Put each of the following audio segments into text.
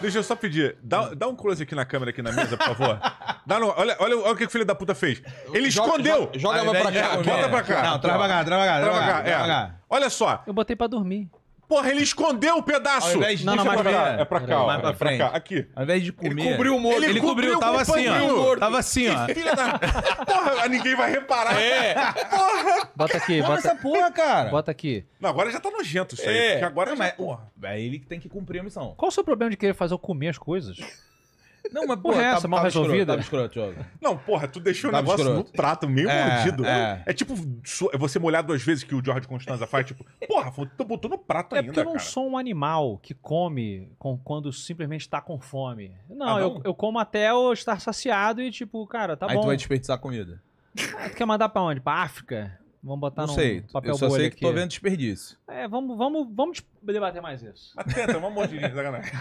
Deixa eu só pedir. Dá, hum. dá um close aqui na câmera, aqui na mesa, por favor. Dá no, olha, olha, olha o que o filho da puta fez. Ele joga, escondeu. Joga, joga pra cá. Bota pra cá. Não, traz pra cá, trava cá. cá, é. Olha só. Eu botei pra dormir. Porra, ele escondeu o pedaço. não, não, mais é pra cá. É pra cá, ó. Mais pra é frente. Pra cá. Aqui. Ao invés de comer. Ele cobriu o morto. Ele, ele cobriu, cobriu, tava assim, ó. Tava assim, ó. Filha da... Porra, ninguém vai reparar. É. Porra. Bota aqui, bota. essa porra, cara. Bota aqui. Não, agora já tá nojento isso aí. É. Porque agora não, já... mas, porra. É, é ele tem que cumprir a missão. Qual o seu problema de querer fazer eu comer as coisas? Não, mas porra, porra é essa, mal resolvida. Escroto, não, porra, tu deixou o negócio escroto. no prato meio é, mordido. É. é tipo é você molhar duas vezes que o George Constanza faz, tipo, porra, tu botou no prato é ainda, É porque eu não cara. sou um animal que come com, quando simplesmente tá com fome. Não, ah, não? Eu, eu, como até eu estar saciado e tipo, cara, tá Aí bom. Aí tu vai desperdiçar comida. Ah, tu quer mandar pra onde? Pra África? Vamos botar não sei, papel eu só sei que aqui. tô é. vendo desperdício. É, vamos, vamos, vamos debater mais isso. Mas tenta, uma mordidinha, sacanagem.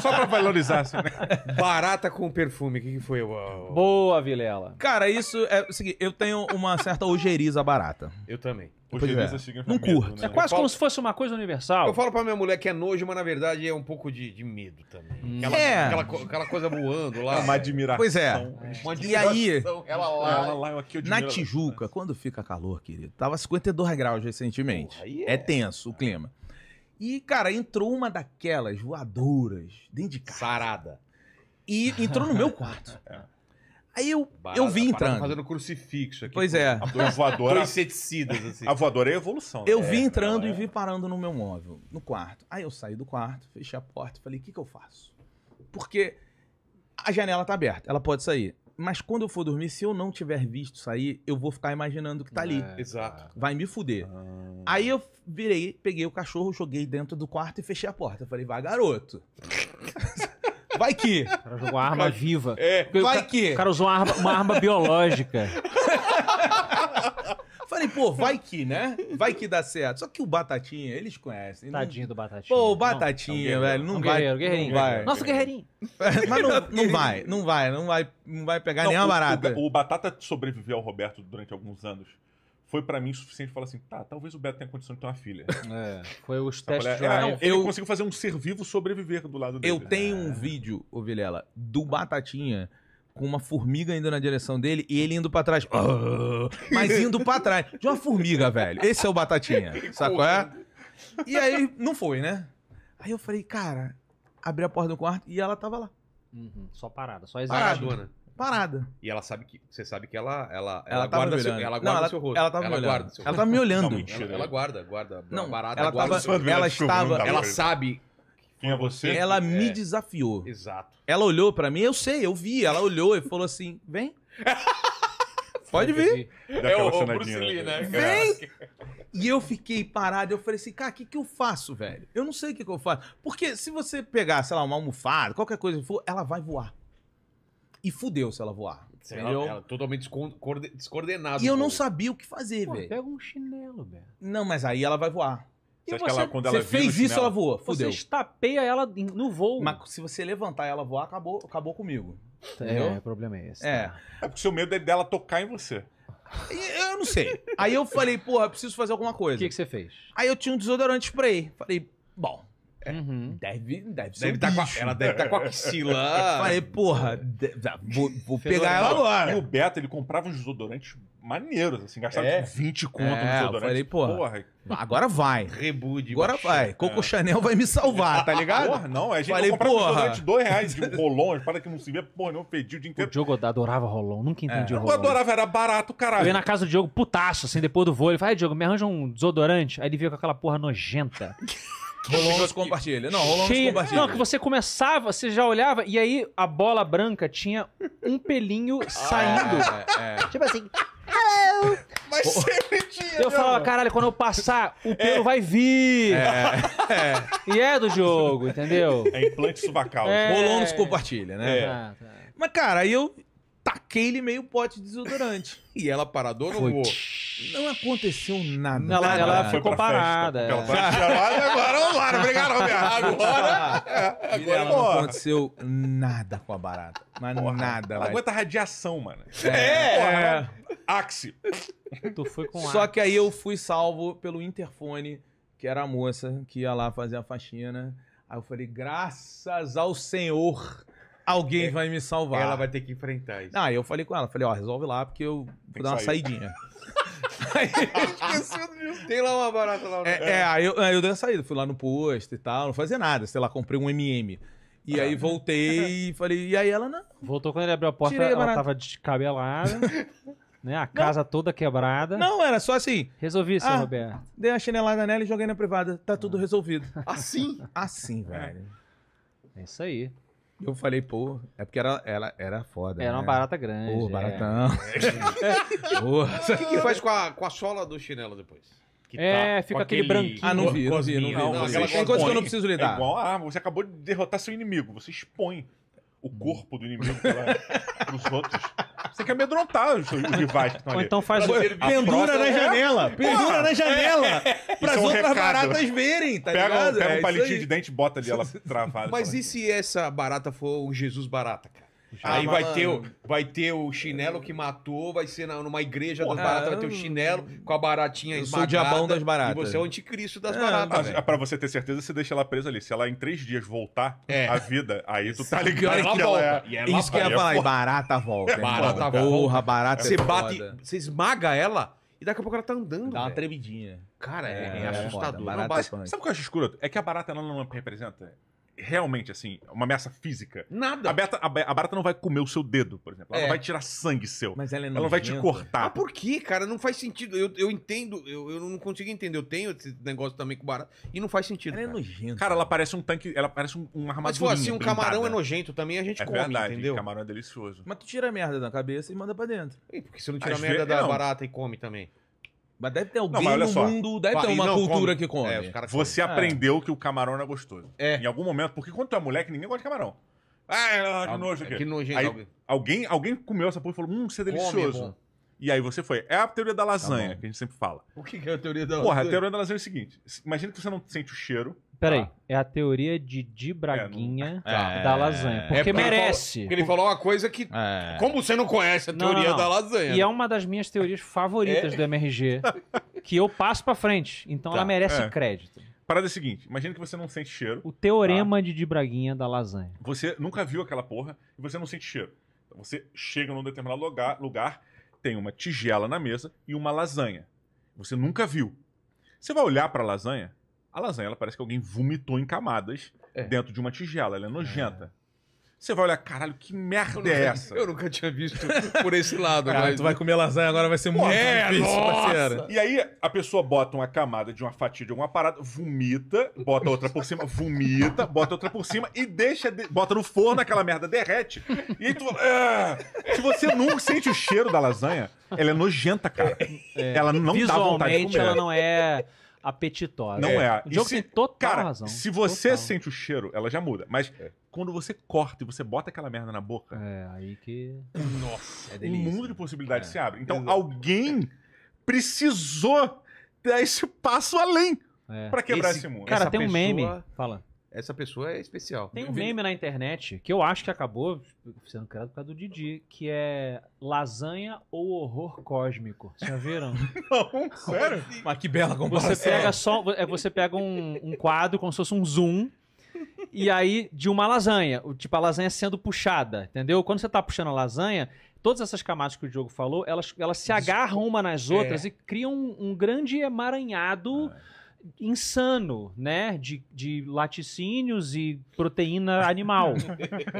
Só pra valorizar, assim, né? Barata com perfume, o que, que foi? Uou. Boa, Vilela. Cara, isso é o seguinte, eu tenho uma certa ojeriza barata. Eu também. Ojeriza é, é. É significa Não medo, né? curto. né? É quase falo- como se fosse uma coisa universal. Eu falo pra minha mulher que é nojo, mas na verdade é um pouco de, de medo também. Hum. Aquela, É. aquela, aquela coisa voando lá. É uma admiração. Pois é. Uma E aí, Ela lá. Ela lá, eu aqui, eu na ela. Tijuca, quando fica calor, querido, tava 52 graus recentemente. Porra, é. é tenso o clima. E, cara, entrou uma daquelas voadoras dentro de casa. Sarada. E entrou no meu quarto. É. Aí eu, Barada, eu vi entrando. fazendo crucifixo aqui. Pois é. A voadora. inseticidas, assim. A voadora é a evolução. Eu né? vi é, entrando é, e vi parando no meu móvel, no quarto. Aí eu saí do quarto, fechei a porta e falei: o que, que eu faço? Porque a janela tá aberta, ela pode sair. Mas quando eu for dormir, se eu não tiver visto sair, eu vou ficar imaginando que tá ali. É, Exato. É. Vai me fuder. Ah. Aí eu virei, peguei o cachorro, joguei dentro do quarto e fechei a porta. Eu falei, vai, garoto. Vai que. O cara jogou uma arma viva. É, vai o que. O cara usou uma arma, uma arma biológica. Falei, pô, vai que, né? Vai que dá certo. Só que o Batatinha, eles conhecem. Né? Tadinho não... do Batatinha. Pô, o Batatinha, não, é um velho, é não, um vai, guerreiro, guerreirinho, não vai. Nosso guerreirinho. Mas não, não, vai, não vai, não vai, não vai pegar nenhuma o, barata. O, o Batata sobreviveu ao Roberto durante alguns anos foi para mim suficiente falar assim, tá, talvez o Beto tenha condição de ter uma filha. É, foi os testes. Mulher, não, é eu consigo fazer um ser vivo sobreviver do lado dele. Eu tenho um é. vídeo, ô Vilela, do Batatinha com uma formiga indo na direção dele e ele indo para trás. Ah, mas indo para trás. De uma formiga, velho. Esse é o Batatinha. Sabe qual é? E aí, não foi, né? Aí eu falei, cara, abri a porta do quarto e ela tava lá. Uhum, só parada, só exageradona. Parada. E ela sabe que. Você sabe que ela. Ela, ela, ela guarda, seu, ela guarda não, ela, seu rosto. Ela tava ela me olhando. Ela me olhando. Não, ela, ela guarda, guarda. Não, parada, ela, guarda, tava, ela estava. Tá ela sabe quem é você? Ela me é. desafiou. Exato. Ela olhou pra mim, eu sei, eu vi. Ela olhou e falou assim: vem. Pode vir. É o Bruce Lee, né? né? Vem! E eu fiquei parado, eu falei assim, cara, o que, que eu faço, velho? Eu não sei o que, que eu faço. Porque se você pegar, sei lá, uma almofada, qualquer coisa, for, ela vai voar. E fudeu se ela voar. Sei ela, ela totalmente descoordenada. E eu não sabia o que fazer, velho. Pega um chinelo, velho. Não, mas aí ela vai voar. Você, você, ela, quando você ela fez isso, ela voou. Fudeu. Você estapeia ela no voo. Mas se você levantar ela voar, acabou, acabou comigo. É, Entendeu? É, o problema é esse. É. Tá. é porque o seu medo é dela tocar em você. Eu não sei. Aí eu falei, porra, preciso fazer alguma coisa. O que, que você fez? Aí eu tinha um desodorante spray. Falei, bom, Uhum. Deve, deve ser. Deve um tá a, ela deve estar tá com a axila. Falei, porra, de, vou, vou pegar ela agora. E o Beto, ele comprava uns desodorantes maneiros, assim, gastava é. 20 tipo, conto é, no desodorante. Falei, porra, porra. Agora vai. Rebude. Agora vai. Coco é. Chanel vai me salvar, tá ligado? Porra, não, a gente falei, comprava porra. desodorante de 2 reais de um rolon, para que não se vê, porra, não pediu o dia inteiro. O Diogo adorava rolon, nunca entendi é. o rolon. Eu adorava, era barato, caralho. Eu ia na casa do Diogo putaço, assim, depois do voo, ele falou: Diogo, me arranja um desodorante. Aí ele veio com aquela porra nojenta. Rolou uns compartilha. Não, rolou uns compartilha. Não, que você começava, você já olhava, e aí a bola branca tinha um pelinho ah, saindo. É, é. Tipo assim, hello! Mas sempre tinha, Eu né, falava, caralho, quando eu passar, o é. pelo é. vai vir. É, é. E é do jogo, entendeu? É implante subacal. Rolou nos compartilha, né? Mas, cara, aí eu taquei ele meio pote de desodorante. e ela parador no não aconteceu nada. Ela, ela é. foi comparada. Pela é. agora vamos lá, obrigado, Roberto. Agora, não aconteceu nada com a barata. Mas porra, nada, velho. Aguenta radiação, mano. É. é. é. Porra, né? Axi. Tu foi com Só Axi. que aí eu fui salvo pelo interfone, que era a moça que ia lá fazer a faxina. Aí eu falei, graças ao Senhor alguém é, vai me salvar. Ela vai ter que enfrentar isso. Ah, eu falei com ela, falei, ó, resolve lá, porque eu Tem vou dar uma sair. saidinha. Tem lá uma barata lá. No é, né? é aí, eu, aí eu dei a saída, fui lá no posto e tal, não fazia nada, sei lá, comprei um MM. E ah, aí voltei e falei, e aí ela não. Voltou quando ele abriu a porta, Tirei a ela tava descabelada. né? A casa não. toda quebrada. Não, era só assim. Resolvi, seu ah, Roberto. Dei a chinelada nela e joguei na privada. Tá tudo ah. resolvido. Assim? Assim, é. velho. É isso aí. Eu falei, pô, é porque era, ela era foda. Era né? uma barata grande. Pô, é. baratão. É. O que, que faz com a, com a sola do chinelo depois? é, tá fica aquele, branquinho. Ah, não vi, não vi, não vi. Não, não, não, não. Tem coisas que eu não preciso é lidar. É igual a ah, arma, você acabou de derrotar seu inimigo, você expõe o hum. corpo do inimigo para os outros. Você quer amedrontar os, rivais que estão Ou ali. então faz o... É. Pendura na janela. É? Pendura na janela. É. Para as um outras recado. baratas verem, tá pega, ligado? Pega um é palitinho de dente e bota ali ela travada. Mas e se essa barata for o Jesus barata, cara? Aí ah, vai ter, o, vai ter o chinelo que matou, vai ser na, numa igreja das baratas, vai ter o chinelo com a baratinha eu esmagada. sou diabão das baratas. E você é o anticristo das é, baratas, velho. É pra você ter certeza, você deixa ela presa ali. Se ela em três dias voltar é. a vida, aí tu tá ligado ela que volta. ela é... E Isso que eu ia barata volta. Barata volta. Porra, barata Você é bate, você esmaga ela... E daqui a pouco ela tá andando. Dá uma velho. tremidinha. Cara, é, é assustador. É foda, não, barata, sabe o que eu acho escuro? É que a barata não não representa realmente, assim, uma ameaça física. Nada. A, beta, a, a barata não vai comer o seu dedo, por exemplo. Ela é. não vai tirar sangue seu. Mas ela, é ela não vai te cortar. Mas por que, cara? Não faz sentido. Eu, eu entendo, eu, eu não consigo entender. Eu tenho esse negócio também com barata. E não faz sentido. Ela é cara. é nojenta. Cara, ela parece um tanque, ela parece um, uma armadura. Mas for assim, um blindada. camarão é nojento também, a gente é come, verdade, entendeu? camarão é delicioso. Mas tu tira a merda da cabeça e manda pra dentro. E porque se não tira Às a merda da não. barata e come também? Mas deve ter alguém não, no só. mundo, deve ter uma não, cultura come. que come. É, você ah. aprendeu que o camarão não é gostoso. É. Em algum momento, porque quando tu é moleque, ninguém gosta de camarão. Ah, ah que nojo aqui. Que nojento. Aí, alguém, alguém comeu essa porra e falou, hum, isso é delicioso. Come, e aí você foi. É a teoria da tá lasanha, tá que a gente sempre fala. O que é a teoria da lasanha? Porra, a teoria da lasanha é o seguinte. Imagina que você não sente o cheiro, Peraí, tá. é a teoria de Di é, Braguinha é, não... Tá. É, da lasanha. É porque, é merece. porque ele falou uma coisa que. Como você não conhece a teoria não, não, da lasanha? E é uma das minhas teorias favoritas do MRG, que eu passo pra frente. Então tá. ela merece crédito. Parada é a seguinte: imagina que você não sente cheiro. O teorema tá? de Di Braguinha da lasanha. Você nunca viu aquela porra e você não sente cheiro. Então você chega num determinado lugar, lugar tem uma tigela na mesa e uma lasanha. Você nunca viu. Você vai olhar para a lasanha, a lasanha, ela parece que alguém vomitou em camadas é. dentro de uma tigela. Ela é, é. nojenta. É. Você vai olhar, caralho, que merda nunca, é essa? Eu nunca tinha visto por esse lado. Cara, mas... tu vai comer lasanha agora, vai ser Pô, muito é, difícil, E aí, a pessoa bota uma camada de uma fatia de alguma parada, vomita, bota outra por cima, vomita, bota outra por cima e deixa... De... Bota no forno, aquela merda derrete. E aí tu... Ah, se você nunca sente o cheiro da lasanha, ela é nojenta, cara. É, ela não dá vontade de comer. ela não é apetitosa. Não é. é. O jogo se, tem total cara, razão. Se você total. sente o cheiro, ela já muda. Mas é. quando você corta e você bota aquela merda na boca. É, aí que. Nossa, é delícia. Um mundo de possibilidades é, se abre. Então Exato. alguém precisou dar esse passo além é. para quebrar esse, esse mundo. Cara, Essa tem pessoa... um meme. Fala essa pessoa é especial. Tem um meme na internet que eu acho que acabou sendo criado por causa do Didi, que é lasanha ou horror cósmico. Vocês já viram? Não, sério? Mas que bela comparação. Você pega, só, é, você pega um, um quadro como se fosse um zoom e aí de uma lasanha, tipo a lasanha sendo puxada, entendeu? Quando você tá puxando a lasanha, todas essas camadas que o Diogo falou, elas, elas se agarram uma nas outras é. e criam um, um grande emaranhado... Ah insano, né? De, de laticínios e proteína animal.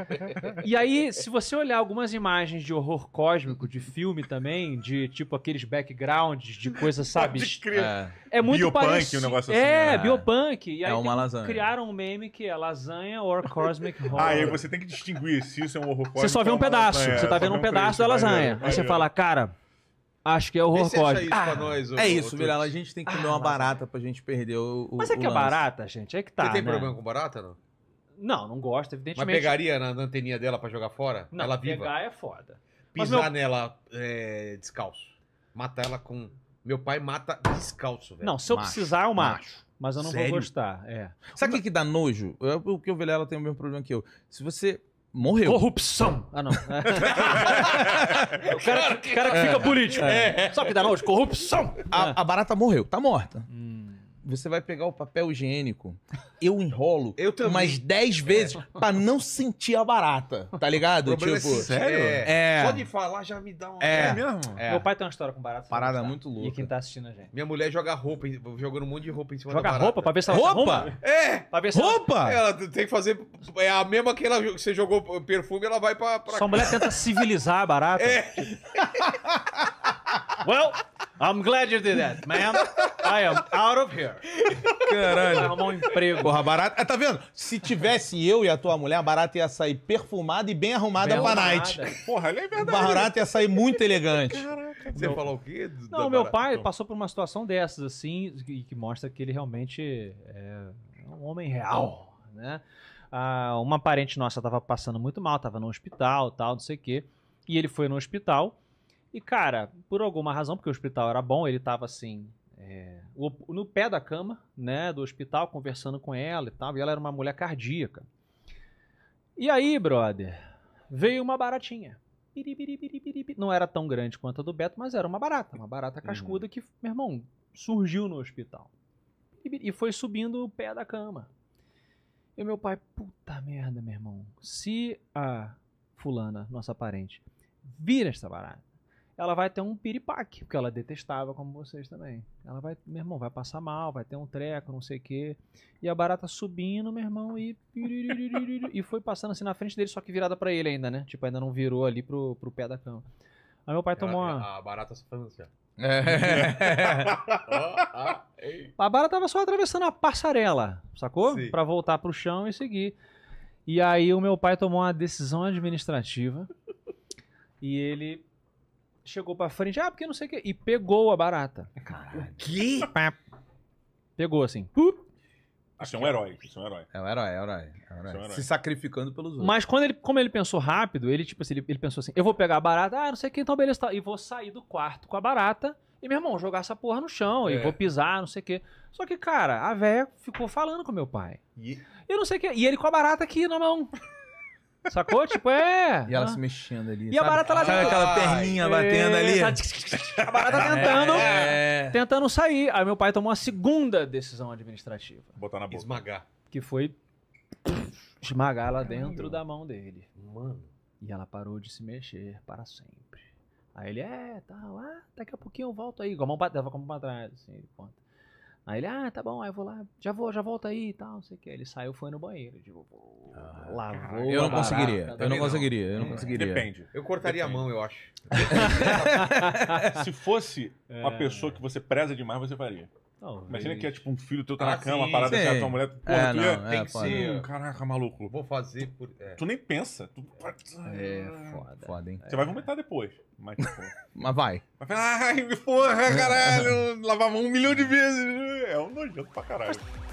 e aí, se você olhar algumas imagens de horror cósmico, de filme também, de tipo aqueles backgrounds de coisas, sabe? É, é muito biopunk, parecido. Um negócio assim. É, né? é. biopunk. E é aí é uma lasanha. criaram um meme que é lasanha or cosmic ah, horror. Ah, você tem que distinguir se isso é um horror cósmico. Você só vê um pedaço. Lasanha, você tá vendo um pedaço da lasanha. aí você fala, cara Acho que é o Horcod. Isso ah, nós, o, é isso, Vilela. A gente tem que comer ah, uma barata pra gente perder o. o Mas é o que é barata, gente? É que tá. Você tem né? problema com barata, não? Não, não gosto, evidentemente. Mas pegaria na, na anteninha dela pra jogar fora? Não, ela viva. Pegar é foda. Pisar meu... nela é, descalço. Matar ela com. Meu pai mata descalço, velho. Não, se eu macho, precisar, eu Macho. Mas eu não Sério? vou gostar. É. Sabe o que, que dá nojo? Eu, que o Vilela tem o mesmo problema que eu. Se você morreu. Corrupção. Ah, não. É. o cara, cara, que fica é. político. É. Sabe o que dá nós? Corrupção. A, a barata morreu, tá morta. Hum. Você vai pegar o papel higiênico. Eu enrolo eu umas 10 é. vezes é. para não sentir a barata, tá ligado? É tipo, é sério? É. Só de falar já me dá uma. É, é mesmo? É. Meu pai tem uma história com barata. Parada tá. muito louca. E quem tá assistindo a gente. Minha mulher joga roupa, jogando um monte de roupa em cima joga da barata. Joga roupa tá pra ver se ela Roupa? É! Pra ver se roupa? Ela... ela... tem que fazer. É a mesma que ela... você jogou perfume, ela vai pra. pra... Sua mulher tenta civilizar a barata. É. well. I'm glad you did that, ma'am. I am out of here. Caralho. arrumar um emprego. Porra, barata. É tá vendo? Se tivesse eu e a tua mulher, a barata ia sair perfumada e bem arrumada bem pra night. Porra, é verdade. A barata ia sair muito elegante. Caraca. Você meu... falou o quê? Não, meu barata? pai passou por uma situação dessas, assim, que, que mostra que ele realmente é um homem real, né? Ah, uma parente nossa tava passando muito mal, tava no hospital, tal, não sei o quê. E ele foi no hospital e, cara, por alguma razão, porque o hospital era bom, ele tava assim, é, no pé da cama, né, do hospital, conversando com ela e tal. E ela era uma mulher cardíaca. E aí, brother, veio uma baratinha. Não era tão grande quanto a do Beto, mas era uma barata, uma barata uhum. cascuda que, meu irmão, surgiu no hospital. E foi subindo o pé da cama. E meu pai, puta merda, meu irmão. Se a fulana, nossa parente, vira essa barata, ela vai ter um piripaque, porque ela detestava como vocês também. Ela vai, meu irmão, vai passar mal, vai ter um treco, não sei o quê. E a barata subindo, meu irmão, e e foi passando assim na frente dele, só que virada para ele ainda, né? Tipo, ainda não virou ali pro, pro pé da cama. Aí meu pai ela, tomou uma... A barata só fazendo assim, ó. É. a barata tava só atravessando a passarela, sacou? Para voltar pro chão e seguir. E aí o meu pai tomou uma decisão administrativa e ele chegou pra frente, ah, porque não sei o que. e pegou a barata. Caralho. Que? Pegou assim. acho Isso é um herói, isso é um herói. É um herói, é um herói. É um herói. É um herói. Se sacrificando pelos outros. Mas quando ele, como ele pensou rápido, ele tipo assim, ele, ele pensou assim, eu vou pegar a barata, ah, não sei o que, então beleza, tá. e vou sair do quarto com a barata, e meu irmão, jogar essa porra no chão, é. e vou pisar, não sei o que. Só que, cara, a véia ficou falando com meu pai. E, e não sei o que, e ele com a barata aqui na mão. Sacou? Tipo, é. E ela ah. se mexendo ali. E é, sabe? a barata lá dentro. aquela perninha batendo ali? A barata tentando. É. Tentando sair. Aí meu pai tomou a segunda decisão administrativa. Botar na boca. Esmagar. Que foi esmagar ela dentro da mão dele. Mano. E ela parou de se mexer para sempre. Aí ele, é, tá lá ah, daqui a pouquinho eu volto aí. Com a mão pra, com a mão pra trás, assim, conta. Aí ele, ah, tá bom, aí eu vou lá, já vou, já volto aí e tal, não sei o que. Ele saiu, foi no banheiro, tipo, ah, lavou. Eu não conseguiria, eu não conseguiria, eu não conseguiria. Depende. Eu cortaria Depende. a mão, eu acho. Se fosse uma é. pessoa que você preza demais, você faria. Talvez. Imagina que é tipo um filho teu tá ah, na cama, sim, parada assim, de uma tua mulher. É, porra, é, tu não, ia, é, tem que ser. Hum, caraca, maluco. Vou fazer por. É. Tu nem pensa. Tu... É, ah, é foda. Foda, hein? Você vai vomitar depois. Mas, tipo... mas vai. Vai falar, ai, porra, caralho, lavar mão um milhão de vezes é um nojento pra caralho.